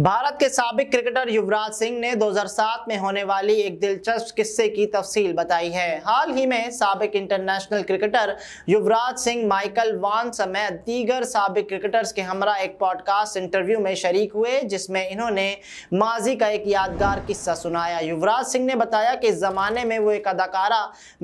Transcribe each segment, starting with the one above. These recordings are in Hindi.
भारत के सबक क्रिकेटर युवराज सिंह ने 2007 में होने वाली एक दिलचस्प किस्से की तफसील बताई है हाल ही में सबक international cricketer Yuvraj Singh Michael Vaughan समेत दीगर सबक क्रिकेटर्स के हमरा एक पॉडकास्ट इंटरव्यू में शरीक हुए जिसमें इन्होंने माजी का एक यादगार किस्सा सुनाया युवराज सिंह ने बताया कि इस ज़माने में वो एक अदाकारा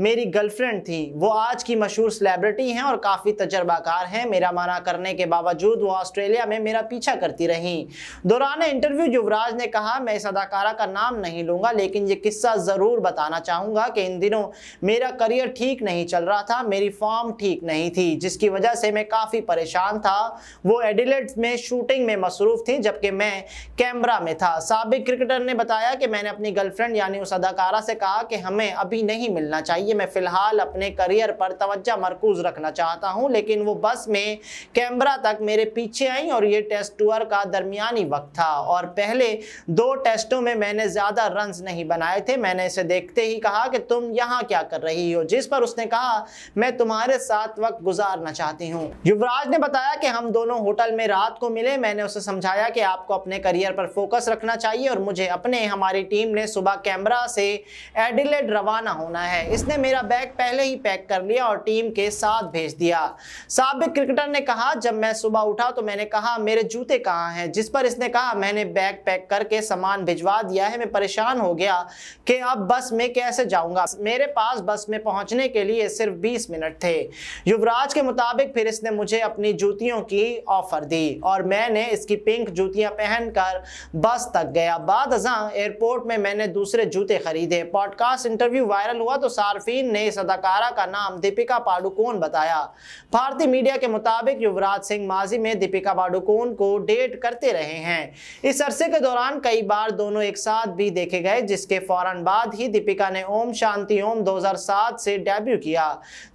मेरी गर्लफ्रेंड थी वो आज की मशहूर सेलेब्रिटी हैं और काफ़ी तजर्बाकार हैं मेरा मना करने के बावजूद वो ऑस्ट्रेलिया में मेरा पीछा करती रहीं दौरान दौरान इंटरव्यू युवराज ने कहा मैं इस अदाकारा का नाम नहीं लूंगा लेकिन ये किस्सा ज़रूर बताना चाहूंगा कि इन दिनों मेरा करियर ठीक नहीं चल रहा था मेरी फॉर्म ठीक नहीं थी जिसकी वजह से मैं काफ़ी परेशान था वो एडिलेट में शूटिंग में मसरूफ़ थी जबकि मैं कैमरा में था सबक क्रिकेटर ने बताया कि मैंने अपनी गर्लफ्रेंड यानी उस अदाकारा से कहा कि हमें अभी नहीं मिलना चाहिए मैं फ़िलहाल अपने करियर पर तवज्जा मरकूज़ रखना चाहता हूँ लेकिन वो बस में कैमरा तक मेरे पीछे आई और ये टेस्ट टूर का दरमियानी वक्त था था और पहले दो टेस्टों में मैंने ज़्यादा रन नहीं बनाए थे मैंने इसे देखते ही कहा कि तुम यहाँ क्या कर रही हो जिस पर उसने कहा मैं तुम्हारे साथ वक्त गुजारना चाहती हूँ युवराज ने बताया कि हम दोनों होटल में रात को मिले मैंने उसे समझाया कि आपको अपने करियर पर फोकस रखना चाहिए और मुझे अपने हमारी टीम ने सुबह कैमरा से एडिलेड रवाना होना है इसने मेरा बैग पहले ही पैक कर लिया और टीम के साथ भेज दिया सबक क्रिकेटर ने कहा जब मैं सुबह उठा तो मैंने कहा मेरे जूते कहाँ हैं जिस पर इसने कहा मैंने बैग पैक करके सामान भिजवा दिया है मैं परेशान हो गया कि अब बस में कैसे जाऊंगा मेरे पास बस में पहुंचने के लिए सिर्फ 20 मिनट थे युवराज के मुताबिक फिर इसने मुझे अपनी जूतियों की ऑफर दी और मैंने इसकी पिंक जूतियां पहनकर बस तक गया बाद एयरपोर्ट में मैंने दूसरे जूते खरीदे पॉडकास्ट इंटरव्यू वायरल हुआ तो सार्फिन ने इस अदाकारा का नाम दीपिका पाडुकोन बताया भारतीय मीडिया के मुताबिक युवराज सिंह माजी में दीपिका पाडुकोन को डेट करते रहे हैं इस अरसे के दौरान कई बार दोनों एक साथ भी देखे गए जिसके फौरन बाद ही दीपिका ने ओम शांति ओम 2007 से डेब्यू किया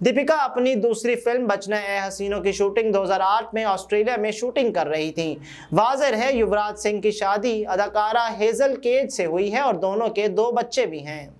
दीपिका अपनी दूसरी फिल्म बचना ए हसीनों की शूटिंग 2008 में ऑस्ट्रेलिया में शूटिंग कर रही थी वाजर है युवराज सिंह की शादी अदाकारा हेजल केज से हुई है और दोनों के दो बच्चे भी हैं